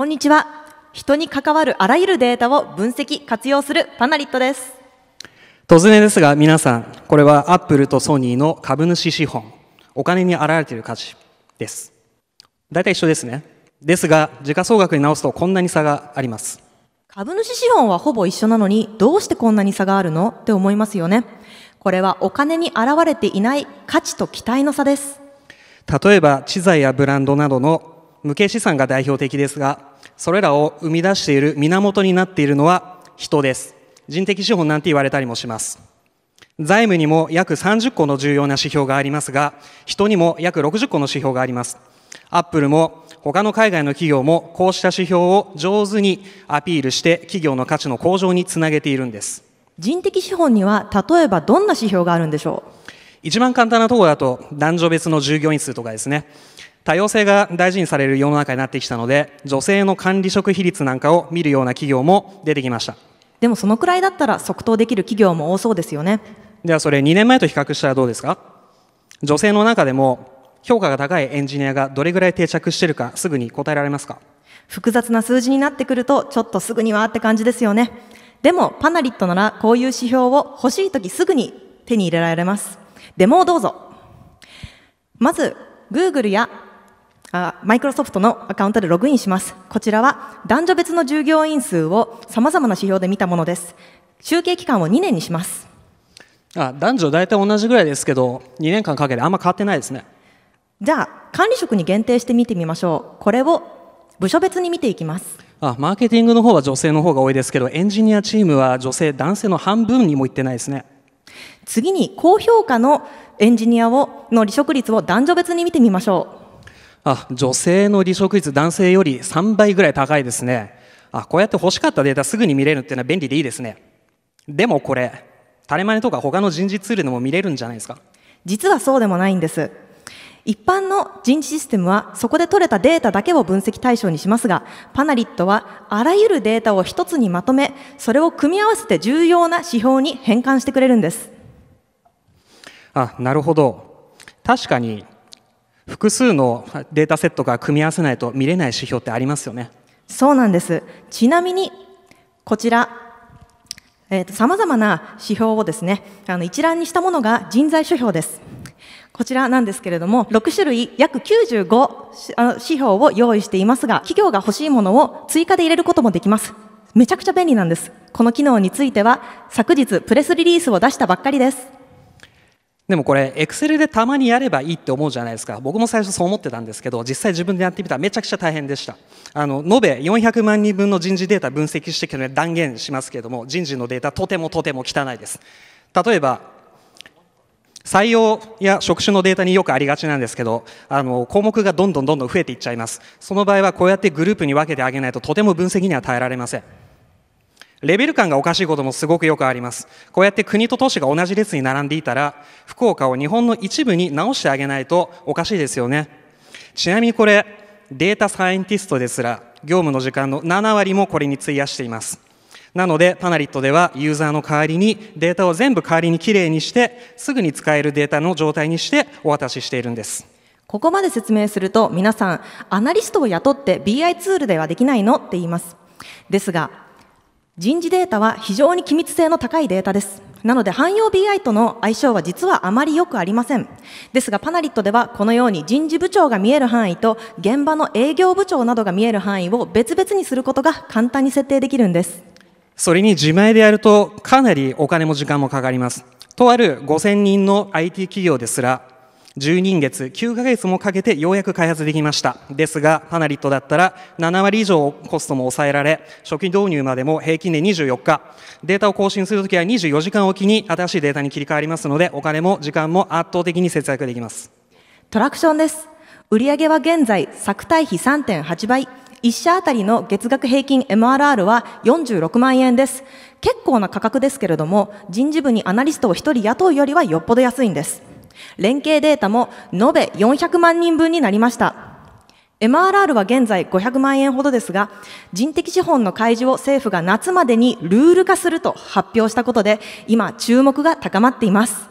こんにちは人に関わるあらゆるデータを分析活用するパナリットです突然ですが皆さんこれはアップルとソニーの株主資本お金に現れている価値です大体一緒ですねですが時価総額に直すとこんなに差があります株主資本はほぼ一緒なのにどうしてこんなに差があるのって思いますよねこれはお金に現れていない価値と期待の差です例えば知財やブランドなどの無形資産が代表的ですがそれらを生み出している源になっているのは人です人的資本なんて言われたりもします財務にも約30個の重要な指標がありますが人にも約60個の指標がありますアップルも他の海外の企業もこうした指標を上手にアピールして企業の価値の向上につなげているんです人的資本には例えばどんな指標があるんでしょう一番簡単なところだと男女別の従業員数とかですね多様性が大事にされる世の中になってきたので女性の管理職比率なんかを見るような企業も出てきましたでもそのくらいだったら即答できる企業も多そうですよねではそれ2年前と比較したらどうですか女性の中でも評価が高いエンジニアがどれぐらい定着してるかすぐに答えられますか複雑な数字になってくるとちょっとすぐにはって感じですよねでもパナリットならこういう指標を欲しい時すぐに手に入れられますデモをどうぞまず Google やマイクロソフトのアカウントでログインします。こちらは男女別の従業員数を様々な指標で見たものです。集計期間を2年にします。あ男女大体同じぐらいですけど、2年間かけてあんま変わってないですね。じゃあ、管理職に限定して見てみましょう。これを部署別に見ていきます。あマーケティングの方は女性の方が多いですけど、エンジニアチームは女性、男性の半分にもいってないですね。次に、高評価のエンジニアをの離職率を男女別に見てみましょう。あ女性の離職率男性より3倍ぐらい高いですねあこうやって欲しかったデータすぐに見れるっていうのは便利でいいですねでもこれレマネとか他の人事ツールでも見れるんじゃないですか実はそうでもないんです一般の人事システムはそこで取れたデータだけを分析対象にしますが、パナリットはあらゆるデータを一つにまとめ、それを組み合わせて重要な指標に変換してくれるんです。あ、なるほど。確かに複数のデータセットが組み合わせないと見れない指標ってありますよね。そうなんです。ちなみに、こちら、えっ、ざと、様々な指標をですね、あの、一覧にしたものが人材指標です。こちらなんですけれども、6種類約95指標を用意していますが、企業が欲しいものを追加で入れることもできます。めちゃくちゃ便利なんです。この機能については、昨日プレスリリースを出したばっかりです。でもこれ、エクセルでたまにやればいいって思うじゃないですか。僕も最初そう思ってたんですけど、実際自分でやってみたらめちゃくちゃ大変でした。あの、延べ400万人分の人事データ分析してきたので断言しますけれども、人事のデータとてもとても汚いです。例えば、採用や職種のデータによくありがちなんですけどあの項目がどんどんどんどん増えていっちゃいますその場合はこうやってグループに分けてあげないととても分析には耐えられませんレベル感がおかしいこともすごくよくあります。こうやって国と都市が同じ列に並んでいたら、福岡を日本の一部に直してあげないとおかしいですよね。ちなみにこれ、データサイエンティストですら、業務の時間の7割もこれに費やしています。なので、パナリットではユーザーの代わりにデータを全部代わりにきれいにして、すぐに使えるデータの状態にしてお渡ししているんです。ここまで説明すると皆さん、アナリストを雇って BI ツールではできないのって言います。ですが、人事データは非常に機密性の高いデータです。なので汎用 BI との相性は実はあまり良くありません。ですがパナリットではこのように人事部長が見える範囲と現場の営業部長などが見える範囲を別々にすることが簡単に設定できるんです。それに自前でやるとかなりお金も時間もかかります。とある5000人の IT 企業ですら12月9ヶ月もかけてようやく開発できましたですがパナリットだったら7割以上コストも抑えられ初期導入までも平均で24日データを更新するときは24時間おきに新しいデータに切り替わりますのでお金も時間も圧倒的に節約できますトラクションです売上は現在作対比3.8倍1社あたりの月額平均 MRR は46万円です。結構な価格ですけれども、人事部にアナリストを1人雇うよりはよっぽど安いんです。連携データも延べ400万人分になりました。MRR は現在500万円ほどですが、人的資本の開示を政府が夏までにルール化すると発表したことで、今、注目が高まっています。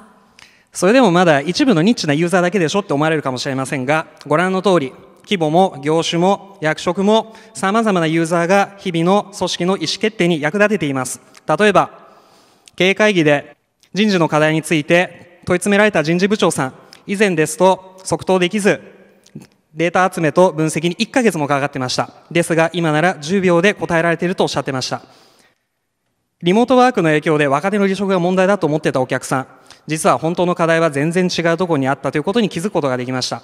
それでもまだ一部のニッチなユーザーだけでしょって思われるかもしれませんが、ご覧の通り、規模も業種も役職も様々なユーザーが日々の組織の意思決定に役立てています。例えば、経営会議で人事の課題について問い詰められた人事部長さん、以前ですと即答できず、データ集めと分析に1ヶ月もかかってました。ですが、今なら10秒で答えられているとおっしゃってました。リモートワークの影響で若手の離職が問題だと思ってたお客さん、実は本当の課題は全然違うところにあったということに気づくことができました。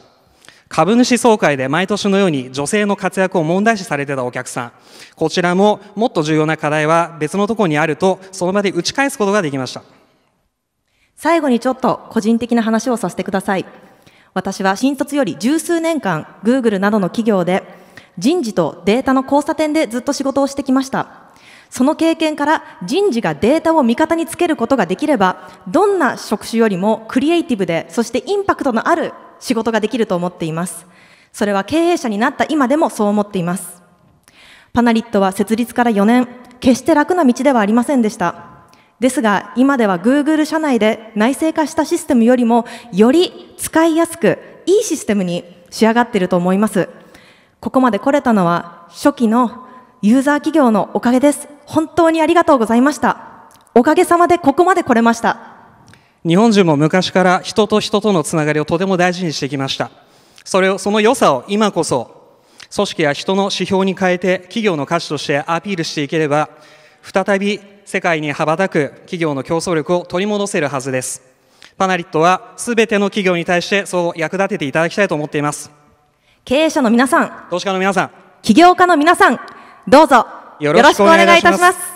株主総会で毎年のように女性の活躍を問題視されてたお客さん、こちらももっと重要な課題は別のところにあると、その場で打ち返すことができました。最後にちょっと個人的な話をさせてください。私は新卒より十数年間、Google などの企業で人事とデータの交差点でずっと仕事をしてきました。その経験から人事がデータを味方につけることができれば、どんな職種よりもクリエイティブで、そしてインパクトのある仕事ができると思っています。それは経営者になった今でもそう思っています。パナリットは設立から4年、決して楽な道ではありませんでした。ですが、今では Google 社内で内製化したシステムよりも、より使いやすく、いいシステムに仕上がっていると思います。ここまで来れたのは、初期のユーザー企業のおかげです。本当にありがとうございました。おかげさまでここまで来れました。日本人も昔から人と人とのつながりをとても大事にしてきました。それを、その良さを今こそ、組織や人の指標に変えて企業の価値としてアピールしていければ、再び世界に羽ばたく企業の競争力を取り戻せるはずです。パナリットは全ての企業に対してそう役立てていただきたいと思っています。経営者の皆さん、投資家の皆さん、起業家の皆さん、どうぞよろしくお願いいたします。